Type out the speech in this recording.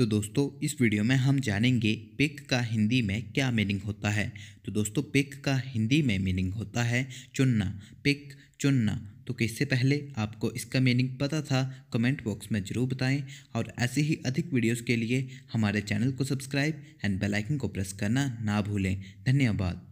तो दोस्तों इस वीडियो में हम जानेंगे पिक का हिंदी में क्या मीनिंग होता है तो दोस्तों पिक का हिंदी में मीनिंग होता है चुनना पिक चुनना तो किससे पहले आपको इसका मीनिंग पता था कमेंट बॉक्स में ज़रूर बताएं और ऐसे ही अधिक वीडियोस के लिए हमारे चैनल को सब्सक्राइब एंड बेल आइकन को प्रेस करना ना भूलें धन्यवाद